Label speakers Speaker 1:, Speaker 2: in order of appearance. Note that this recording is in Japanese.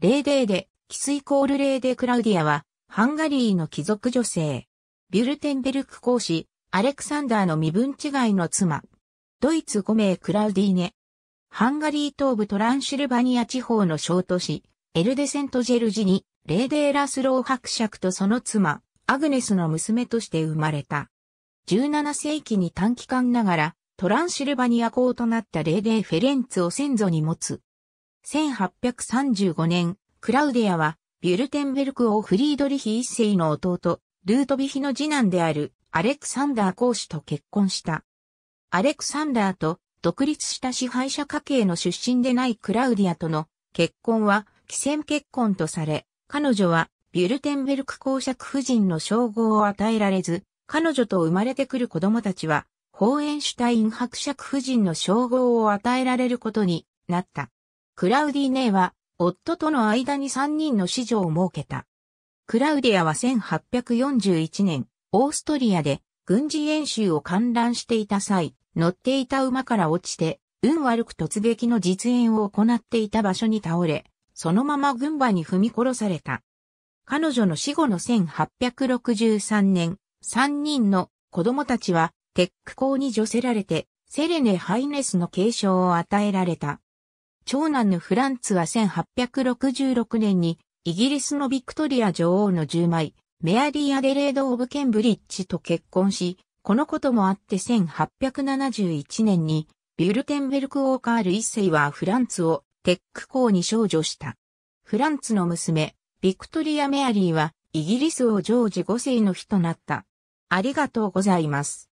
Speaker 1: レーデーで、キスイコールレーデークラウディアは、ハンガリーの貴族女性。ビュルテンベルク公使、アレクサンダーの身分違いの妻。ドイツ5名クラウディーネ。ハンガリー東部トランシルバニア地方の小都市、エルデセントジェルジに、レーデーラスロー伯爵とその妻、アグネスの娘として生まれた。17世紀に短期間ながら、トランシルバニア公となったレーデー・フェレンツを先祖に持つ、1835年、クラウディアは、ビュルテンベルク王フリードリヒ一世の弟、ルートビヒの次男である、アレクサンダー公使と結婚した。アレクサンダーと、独立した支配者家系の出身でないクラウディアとの結婚は、既戦結婚とされ、彼女は、ビュルテンベルク公爵夫人の称号を与えられず、彼女と生まれてくる子供たちは、ホーエンシュタイン伯爵夫人の称号を与えられることになった。クラウディネは、夫との間に3人の子女を設けた。クラウディアは1841年、オーストリアで軍事演習を観覧していた際、乗っていた馬から落ちて、運悪く突撃の実演を行っていた場所に倒れ、そのまま軍馬に踏み殺された。彼女の死後の1863年、3人の子供たちは、テック校に除せられて、セレネ・ハイネスの継承を与えられた。長男のフランツは1866年にイギリスのビクトリア女王の10枚、メアリー・アデレード・オブ・ケンブリッジと結婚し、このこともあって1871年にビュルテンベルク・王カール一世はフランツをテック校に少女した。フランツの娘、ビクトリア・メアリーはイギリス王ジョージ5世の日となった。ありがとうございます。